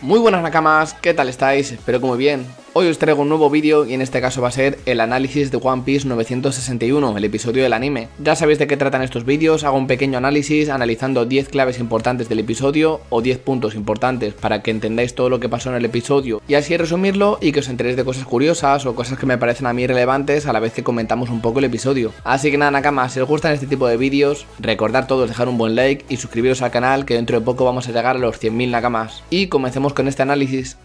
Muy buenas nakamas, ¿qué tal estáis? Espero que muy bien. Hoy os traigo un nuevo vídeo y en este caso va a ser el análisis de One Piece 961, el episodio del anime. Ya sabéis de qué tratan estos vídeos, hago un pequeño análisis analizando 10 claves importantes del episodio o 10 puntos importantes para que entendáis todo lo que pasó en el episodio y así resumirlo y que os enteréis de cosas curiosas o cosas que me parecen a mí relevantes a la vez que comentamos un poco el episodio. Así que nada Nakamas, si os gustan este tipo de vídeos, recordad todos dejar un buen like y suscribiros al canal que dentro de poco vamos a llegar a los 100.000 Nakamas. Y comencemos con este análisis.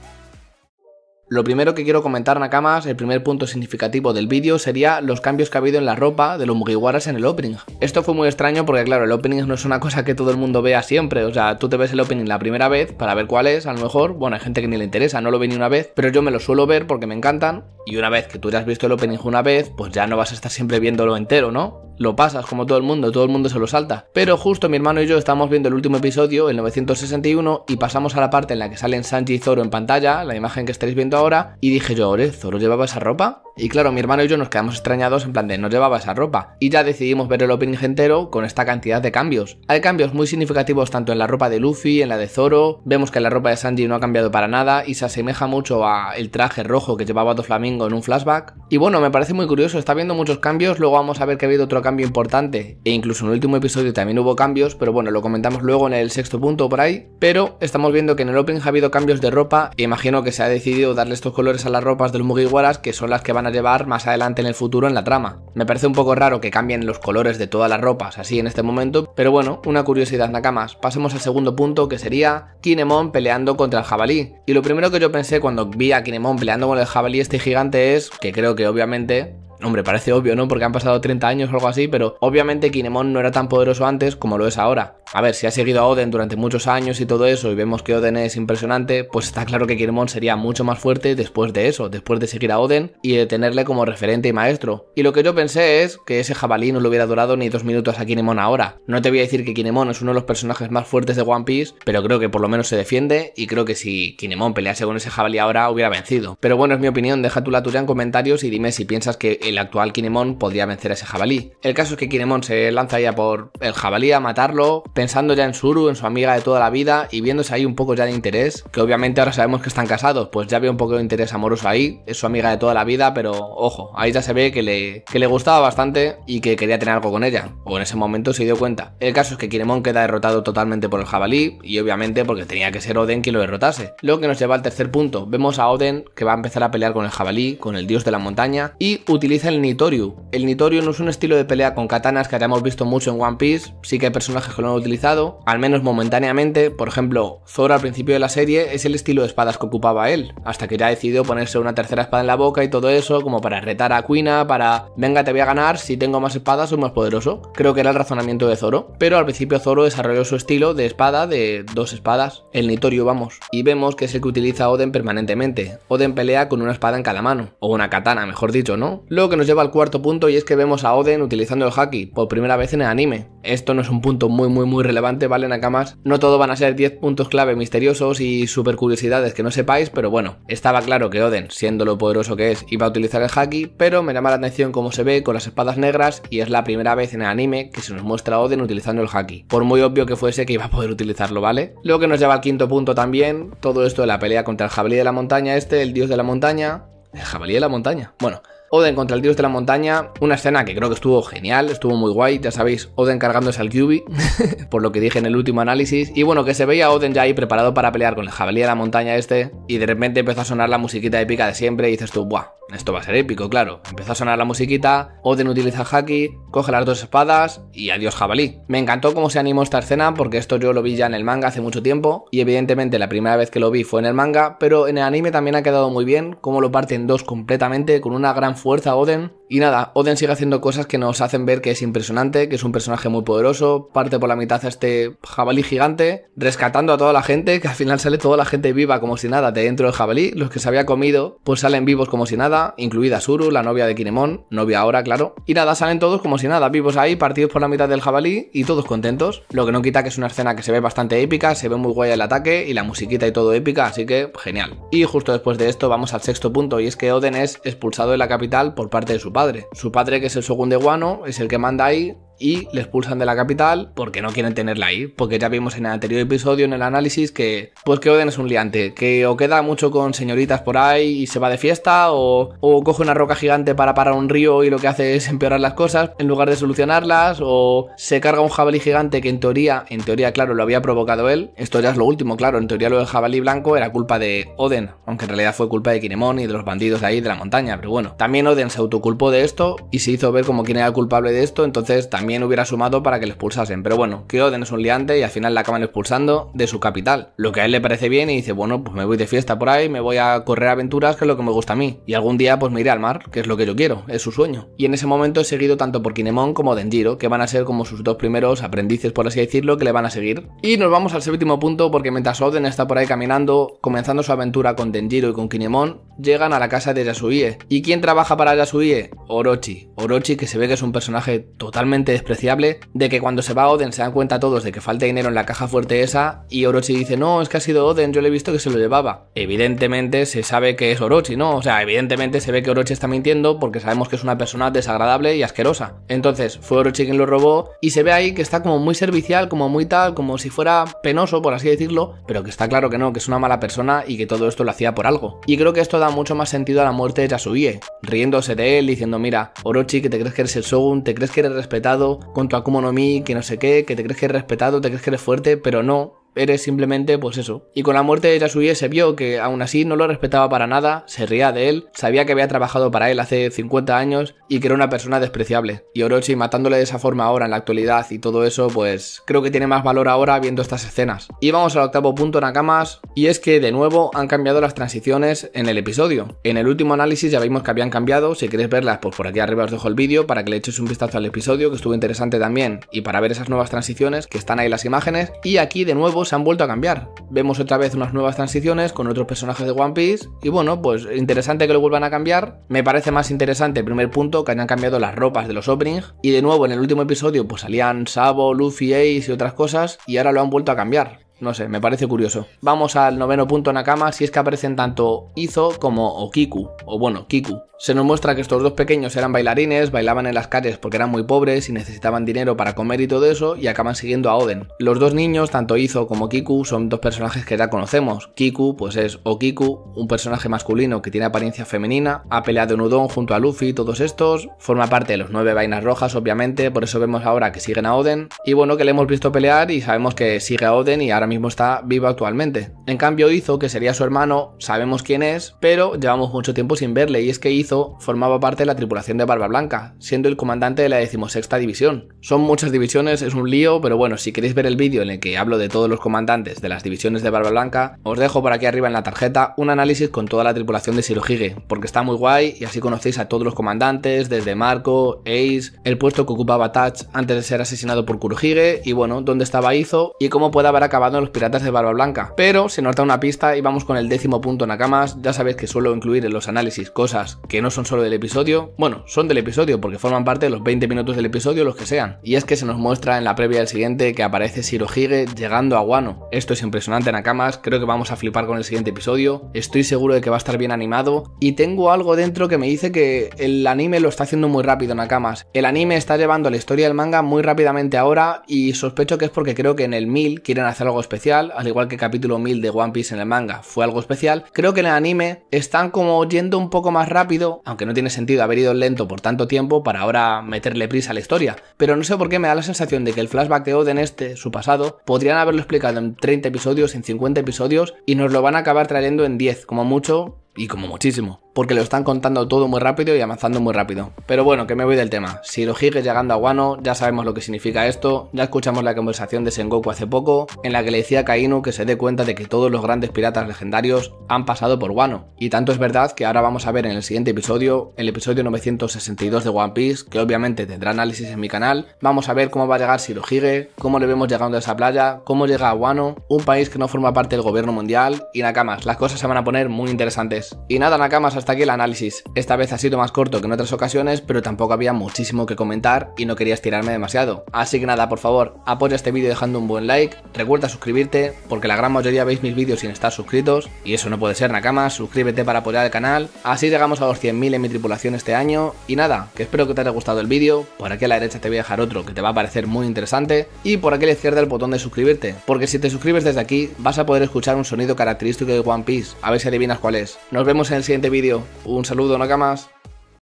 Lo primero que quiero comentar, Nakamas, el primer punto significativo del vídeo sería los cambios que ha habido en la ropa de los Mugiwaras en el opening. Esto fue muy extraño porque, claro, el opening no es una cosa que todo el mundo vea siempre. O sea, tú te ves el opening la primera vez para ver cuál es, a lo mejor, bueno, hay gente que ni le interesa, no lo ve ni una vez, pero yo me lo suelo ver porque me encantan. Y una vez que tú ya has visto el opening una vez, pues ya no vas a estar siempre viéndolo entero, ¿no? lo pasas como todo el mundo, todo el mundo se lo salta. Pero justo mi hermano y yo estamos viendo el último episodio, el 961, y pasamos a la parte en la que salen Sanji y Zoro en pantalla, la imagen que estáis viendo ahora y dije yo, Lorenzo, ¿no llevaba esa ropa? Y claro, mi hermano y yo nos quedamos extrañados en plan de no llevaba esa ropa. Y ya decidimos ver el opening entero con esta cantidad de cambios. Hay cambios muy significativos tanto en la ropa de Luffy, en la de Zoro, vemos que la ropa de Sanji no ha cambiado para nada y se asemeja mucho a el traje rojo que llevaba Doflamingo en un flashback. Y bueno, me parece muy curioso, está viendo muchos cambios, luego vamos a ver que ha habido otro cambio importante e incluso en el último episodio también hubo cambios, pero bueno, lo comentamos luego en el sexto punto por ahí, pero estamos viendo que en el opening ha habido cambios de ropa e imagino que se ha decidido darle estos colores a las ropas del Mugiwaras que son las que van a llevar más adelante en el futuro en la trama. Me parece un poco raro que cambien los colores de todas las ropas así en este momento, pero bueno, una curiosidad nakamas. Pasemos al segundo punto que sería Kinemon peleando contra el jabalí. Y lo primero que yo pensé cuando vi a Kinemon peleando con el jabalí este gigante es que creo que obviamente hombre, parece obvio, ¿no? Porque han pasado 30 años o algo así, pero obviamente Kinemon no era tan poderoso antes como lo es ahora. A ver, si ha seguido a Oden durante muchos años y todo eso y vemos que Oden es impresionante, pues está claro que Kinemon sería mucho más fuerte después de eso, después de seguir a Oden y de tenerle como referente y maestro. Y lo que yo pensé es que ese jabalí no le hubiera durado ni dos minutos a Kinemon ahora. No te voy a decir que Kinemon es uno de los personajes más fuertes de One Piece, pero creo que por lo menos se defiende y creo que si Kinemon pelease con ese jabalí ahora hubiera vencido. Pero bueno, es mi opinión, deja tu la en comentarios y dime si piensas que el el actual Kinemon podría vencer a ese jabalí. El caso es que Kinemon se lanza ya por el jabalí a matarlo, pensando ya en Suru, en su amiga de toda la vida y viéndose ahí un poco ya de interés, que obviamente ahora sabemos que están casados, pues ya había un poco de interés amoroso ahí, es su amiga de toda la vida, pero ojo, ahí ya se ve que le, que le gustaba bastante y que quería tener algo con ella, o en ese momento se dio cuenta. El caso es que Kinemon queda derrotado totalmente por el jabalí y obviamente porque tenía que ser Oden quien lo derrotase. Lo que nos lleva al tercer punto, vemos a Oden que va a empezar a pelear con el jabalí, con el dios de la montaña y utiliza utiliza el Nitorio. El Nitorio no es un estilo de pelea con katanas que hayamos visto mucho en One Piece, sí que hay personajes que lo han utilizado, al menos momentáneamente, por ejemplo, Zoro al principio de la serie es el estilo de espadas que ocupaba él, hasta que ya decidió ponerse una tercera espada en la boca y todo eso, como para retar a Quina, para, venga, te voy a ganar, si tengo más espadas soy más poderoso. Creo que era el razonamiento de Zoro, pero al principio Zoro desarrolló su estilo de espada de dos espadas, el Nitorio, vamos, y vemos que es el que utiliza Oden permanentemente. Oden pelea con una espada en cada mano, o una katana mejor dicho, ¿no? que nos lleva al cuarto punto y es que vemos a Oden utilizando el haki por primera vez en el anime. Esto no es un punto muy muy muy relevante, ¿vale Nakamas? No todo van a ser 10 puntos clave misteriosos y super curiosidades que no sepáis, pero bueno, estaba claro que Oden, siendo lo poderoso que es, iba a utilizar el haki, pero me llama la atención cómo se ve con las espadas negras y es la primera vez en el anime que se nos muestra a Oden utilizando el haki, por muy obvio que fuese que iba a poder utilizarlo, ¿vale? Lo que nos lleva al quinto punto también, todo esto de la pelea contra el jabalí de la montaña este, el dios de la montaña, el jabalí de la montaña. Bueno, Oden contra el Dios de la Montaña, una escena que creo que estuvo genial, estuvo muy guay, ya sabéis, Oden cargándose al QB, por lo que dije en el último análisis, y bueno, que se veía a Oden ya ahí preparado para pelear con el jabalí de la montaña este, y de repente empezó a sonar la musiquita épica de siempre, y dices tú, buah, esto va a ser épico, claro. Empezó a sonar la musiquita, Oden utiliza Haki, coge las dos espadas, y adiós jabalí. Me encantó cómo se animó esta escena, porque esto yo lo vi ya en el manga hace mucho tiempo, y evidentemente la primera vez que lo vi fue en el manga, pero en el anime también ha quedado muy bien, cómo lo en dos completamente, con una gran fuerza, Oden. Y nada, Oden sigue haciendo cosas que nos hacen ver que es impresionante, que es un personaje muy poderoso, parte por la mitad a este jabalí gigante, rescatando a toda la gente, que al final sale toda la gente viva como si nada de dentro del jabalí, los que se había comido pues salen vivos como si nada, incluida Suru, la novia de Kinemon, novia ahora, claro. Y nada, salen todos como si nada, vivos ahí, partidos por la mitad del jabalí y todos contentos, lo que no quita que es una escena que se ve bastante épica, se ve muy guay el ataque y la musiquita y todo épica, así que genial. Y justo después de esto vamos al sexto punto y es que Oden es expulsado de la capital por parte de su su padre. Su padre, que es el segundo guano, es el que manda ahí, y le expulsan de la capital porque no quieren tenerla ahí. Porque ya vimos en el anterior episodio, en el análisis, que pues que Oden es un liante, que o queda mucho con señoritas por ahí y se va de fiesta, o, coge una roca gigante para parar un río y lo que hace es empeorar las cosas en lugar de solucionarlas, o se carga un jabalí gigante que en teoría, en teoría, claro, lo había provocado él. Esto ya es lo último, claro, en teoría lo del jabalí blanco era culpa de Oden, aunque en realidad fue culpa de Kinemon y de los bandidos de ahí de la montaña, pero bueno. También Oden se autoculpó de esto y se hizo ver como quien era culpable de esto, entonces también también hubiera sumado para que le expulsasen. Pero bueno, que Oden es un liante y al final la acaban expulsando de su capital. Lo que a él le parece bien y dice, bueno, pues me voy de fiesta por ahí, me voy a correr aventuras, que es lo que me gusta a mí. Y algún día pues me iré al mar, que es lo que yo quiero, es su sueño. Y en ese momento es seguido tanto por Kinemon como Denjiro, que van a ser como sus dos primeros aprendices, por así decirlo, que le van a seguir. Y nos vamos al séptimo punto porque mientras Oden está por ahí caminando, comenzando su aventura con Denjiro y con Kinemon, llegan a la casa de Yasuie. ¿Y quién trabaja para Yasuie? Orochi. Orochi que se ve que es un personaje totalmente despreciable de que cuando se va Oden se dan cuenta todos de que falta dinero en la caja fuerte esa y Orochi dice, no, es que ha sido Oden, yo le he visto que se lo llevaba. Evidentemente se sabe que es Orochi, ¿no? O sea, evidentemente se ve que Orochi está mintiendo porque sabemos que es una persona desagradable y asquerosa. Entonces fue Orochi quien lo robó y se ve ahí que está como muy servicial, como muy tal, como si fuera penoso, por así decirlo, pero que está claro que no, que es una mala persona y que todo esto lo hacía por algo. Y creo que esto da mucho más sentido a la muerte de Yasuie, riéndose de él, diciendo, mira, Orochi, que te crees que eres el Shogun, te crees que eres respetado, con tu Akuma que no sé qué, que te crees que eres respetado, te crees que eres fuerte, pero no, eres simplemente pues eso. Y con la muerte de Yasuye se vio que aún así no lo respetaba para nada, se ría de él, sabía que había trabajado para él hace 50 años y que era una persona despreciable. Y Orochi matándole de esa forma ahora en la actualidad y todo eso, pues creo que tiene más valor ahora viendo estas escenas. Y vamos al octavo punto Nakamas, y es que de nuevo han cambiado las transiciones en el episodio. En el último análisis ya vimos que habían cambiado, si queréis verlas pues por aquí arriba os dejo el vídeo para que le eches un vistazo al episodio que estuvo interesante también y para ver esas nuevas transiciones que están ahí las imágenes y aquí de nuevo se han vuelto a cambiar. Vemos otra vez unas nuevas transiciones con otros personajes de One Piece y bueno, pues interesante que lo vuelvan a cambiar. Me parece más interesante el primer punto que hayan cambiado las ropas de los openings y de nuevo en el último episodio pues salían Sabo, Luffy, Ace y otras cosas y ahora lo han vuelto a cambiar. No sé, me parece curioso. Vamos al noveno punto Nakama, si es que aparecen tanto Izo como Okiku, o bueno, Kiku. Se nos muestra que estos dos pequeños eran bailarines, bailaban en las calles porque eran muy pobres y necesitaban dinero para comer y todo eso, y acaban siguiendo a Oden. Los dos niños, tanto Izo como Kiku, son dos personajes que ya conocemos. Kiku, pues es Okiku, un personaje masculino que tiene apariencia femenina, ha peleado en Udon junto a Luffy, todos estos, forma parte de los nueve vainas rojas, obviamente, por eso vemos ahora que siguen a Oden, y bueno, que le hemos visto pelear y sabemos que sigue a Oden y ahora mismo está vivo actualmente. En cambio, Izo, que sería su hermano, sabemos quién es, pero llevamos mucho tiempo sin verle, y es que Izo formaba parte de la tripulación de Barba Blanca, siendo el comandante de la decimosexta división. Son muchas divisiones, es un lío, pero bueno, si queréis ver el vídeo en el que hablo de todos los comandantes de las divisiones de Barba Blanca, os dejo por aquí arriba en la tarjeta un análisis con toda la tripulación de Shirohige, porque está muy guay y así conocéis a todos los comandantes, desde Marco, Ace, el puesto que ocupaba Touch antes de ser asesinado por Kurohige, y bueno, dónde estaba Izo y cómo puede haber acabado los piratas de Barba Blanca, pero se nota una pista y vamos con el décimo punto Nakamas, ya sabéis que suelo incluir en los análisis cosas que no son solo del episodio, bueno, son del episodio porque forman parte de los 20 minutos del episodio, los que sean, y es que se nos muestra en la previa del siguiente que aparece Shirohige llegando a Wano, esto es impresionante Nakamas, creo que vamos a flipar con el siguiente episodio, estoy seguro de que va a estar bien animado, y tengo algo dentro que me dice que el anime lo está haciendo muy rápido Nakamas, el anime está llevando la historia del manga muy rápidamente ahora y sospecho que es porque creo que en el 1000 quieren hacer algo especial, al igual que capítulo 1000 de One Piece en el manga fue algo especial, creo que en el anime están como yendo un poco más rápido, aunque no tiene sentido haber ido lento por tanto tiempo para ahora meterle prisa a la historia, pero no sé por qué me da la sensación de que el flashback de Oden este, su pasado, podrían haberlo explicado en 30 episodios, en 50 episodios y nos lo van a acabar trayendo en 10 como mucho y como muchísimo, porque lo están contando todo muy rápido y avanzando muy rápido. Pero bueno, que me voy del tema. Si llegando a Wano, ya sabemos lo que significa esto, ya escuchamos la conversación de Sengoku hace poco, en la que le decía a Kainu que se dé cuenta de que todos los grandes piratas legendarios han pasado por Wano. Y tanto es verdad que ahora vamos a ver en el siguiente episodio, el episodio 962 de One Piece, que obviamente tendrá análisis en mi canal, vamos a ver cómo va a llegar Shirohige, cómo le vemos llegando a esa playa, cómo llega a Wano, un país que no forma parte del gobierno mundial, y nada más, las cosas se van a poner muy interesantes pues, y nada Nakamas, hasta aquí el análisis. Esta vez ha sido más corto que en otras ocasiones, pero tampoco había muchísimo que comentar y no quería estirarme demasiado. Así que nada, por favor, apoya este vídeo dejando un buen like, recuerda suscribirte, porque la gran mayoría veis mis vídeos sin estar suscritos, y eso no puede ser Nakamas, suscríbete para apoyar el canal, así llegamos a los 100.000 en mi tripulación este año, y nada, que espero que te haya gustado el vídeo, por aquí a la derecha te voy a dejar otro que te va a parecer muy interesante, y por aquí a la izquierda el botón de suscribirte, porque si te suscribes desde aquí, vas a poder escuchar un sonido característico de One Piece, a ver si adivinas cuál es. Nos vemos en el siguiente vídeo. Un saludo, Nakamas.